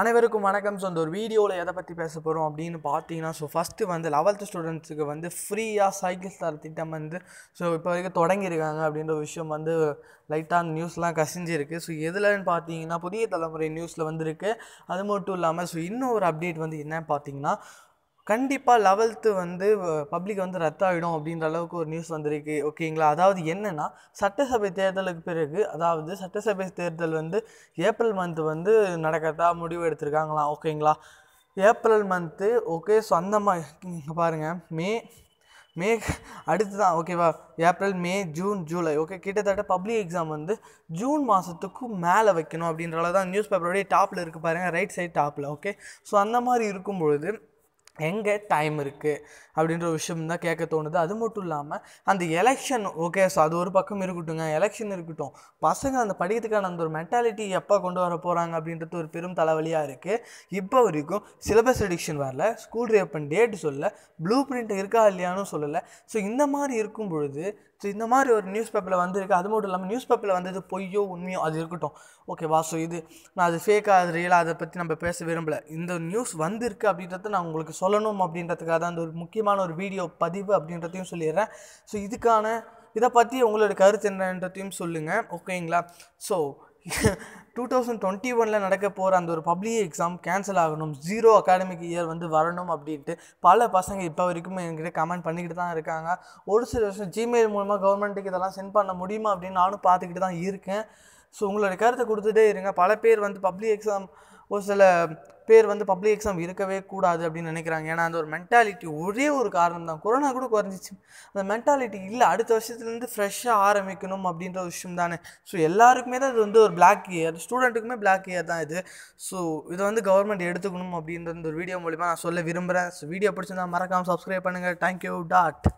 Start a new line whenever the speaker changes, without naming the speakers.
அனைவருக்கும் வணக்கம் ஸோ அந்த ஒரு வீடியோவில் எதை பற்றி பேச போகிறோம் அப்படின்னு பார்த்தீங்கன்னா ஸோ ஃபஸ்ட்டு வந்து லெவல்த்து ஸ்டூடெண்ட்ஸுக்கு வந்து ஃப்ரீயாக சைக்கிள் தர திட்டம் வந்து ஸோ இப்போ வரைக்கும் தொடங்கியிருக்காங்க அப்படின்ற விஷயம் வந்து லைட்டாக நியூஸ்லாம் கசிஞ்சிருக்கு ஸோ எதுலன்னு பார்த்தீங்கன்னா புதிய தலைமுறை நியூஸில் வந்துருக்கு அது மட்டும் இல்லாமல் ஸோ இன்னும் ஒரு அப்டேட் வந்து என்ன பார்த்தீங்கன்னா கண்டிப்பாக லெவல்த்து வந்து பப்ளிக் வந்து ரத்தாகிடும் அப்படின்ற அளவுக்கு ஒரு நியூஸ் வந்திருக்கு ஓகேங்களா அதாவது என்னென்னா சட்டசபை தேர்தலுக்கு பிறகு அதாவது சட்டசபை தேர்தல் வந்து ஏப்ரல் மந்த் வந்து நடக்கிறதா முடிவு எடுத்திருக்காங்களாம் ஓகேங்களா ஏப்ரல் மந்த்து ஓகே சொந்தமாக பாருங்கள் மே மே அடுத்து தான் ஓகேவா April May June July okay கிட்டத்தட்ட பப்ளிக் எக்ஸாம் வந்து ஜூன் மாதத்துக்கு மேலே வைக்கணும் அப்படின்றால தான் நியூஸ் பேப்பரோடைய டாப்பில் இருக்குது பாருங்கள் ரைட் சைட் டாப்பில் ஓகே ஸோ அந்த மாதிரி இருக்கும் பொழுது எங்கே டைம் இருக்குது அப்படின்ற விஷயம் தான் கேட்க தோணுது அது மட்டும் இல்லாமல் அந்த எலெக்ஷன் ஓகே ஸோ அது ஒரு பக்கம் இருக்கட்டுங்க எலெக்ஷன் இருக்கட்டும் பசங்க அந்த படிக்கிறதுக்கான அந்த ஒரு மென்டாலிட்டி எப்போ கொண்டு வர போகிறாங்க அப்படின்றது ஒரு பெரும் தலைவலியாக இருக்குது இப்போ வரைக்கும் சிலபஸ் ரிடிக்ஷன் வரல ஸ்கூல் ரேப்பன் டேட் சொல்ல ப்ளூ பிரிண்ட் இருக்கா இல்லையானு சொல்லலை ஸோ இந்த மாதிரி இருக்கும் பொழுது ஸோ இந்த மாதிரி ஒரு நியூஸ் பேப்பரில் வந்திருக்கு அது மட்டும் இல்லாமல் நியூஸ் பேப்பரில் வந்தது பொய்யோ உண்மையோ அது இருக்கட்டும் ஓகேவா ஸோ இது நான் அது ஃபேக்காக அது ரியலாக அதை பற்றி நம்ம பேச விரும்பலை இந்த நியூஸ் வந்திருக்கு அப்படின்றத நான் உங்களுக்கு சொல்லணும் அப்படின்றதுக்காக தான் அந்த ஒரு முக்கியமான ஒரு வீடியோ பதிவு அப்படின்றதையும் சொல்லிடுறேன் ஸோ இதுக்கான இதை பற்றி உங்களோட கருத்து என்னன்றதையும் சொல்லுங்கள் ஓகேங்களா ஸோ டூ தௌசண்ட் டுவெண்ட்டி ஒனில் நடக்க போகிற அந்த ஒரு பப்ளிக் எக்ஸாம் கேன்சல் ஆகணும் ஜீரோ அகாடமிக் இயர் வந்து வரணும் அப்படின்ட்டு பல பசங்க இப்போ வரைக்கும் என்கிட்ட கமெண்ட் பண்ணிக்கிட்டு தான் இருக்காங்க ஒரு சில வருஷம் ஜிமெயில் மூலமாக கவர்மெண்ட்டுக்கு இதெல்லாம் சென்ட் பண்ண முடியுமா அப்படின்னு நானும் பார்த்துக்கிட்டு தான் இருக்கேன் ஸோ உங்களோட கருத்தை கொடுத்துட்டே இருங்க பல பேர் வந்து பப்ளிக் எக்ஸாம் ஒரு சில பேர் வந்து பப்ளிக் எக்ஸாம் இருக்கவே கூடாது அப்படின்னு நினைக்கிறாங்க ஏன்னா அந்த ஒரு மென்டாலிட்டி ஒரே ஒரு காரணம் தான் கொரோனா கூட குறைஞ்சிச்சு அந்த மென்டாலிட்டி இல்லை அடுத்த வருஷத்துலேருந்து ஃப்ரெஷ்ஷாக ஆரம்பிக்கணும் அப்படின்ற ஒரு விஷயம் தானே ஸோ எல்லாருக்குமே தான் இது வந்து ஒரு பிளாக் இயர் ஸ்டூடெண்ட்டுக்குமே பிளாக் இயர் தான் இது ஸோ இதை வந்து கவர்மெண்ட் எடுத்துக்கணும் அப்படின்ற ஒரு வீடியோ மூலிமா நான் சொல்ல விரும்புகிறேன் ஸோ வீடியோ பிடிச்சிருந்தா மறக்காமல் சப்ஸ்கிரைப் பண்ணுங்கள் தேங்க்யூ டாட்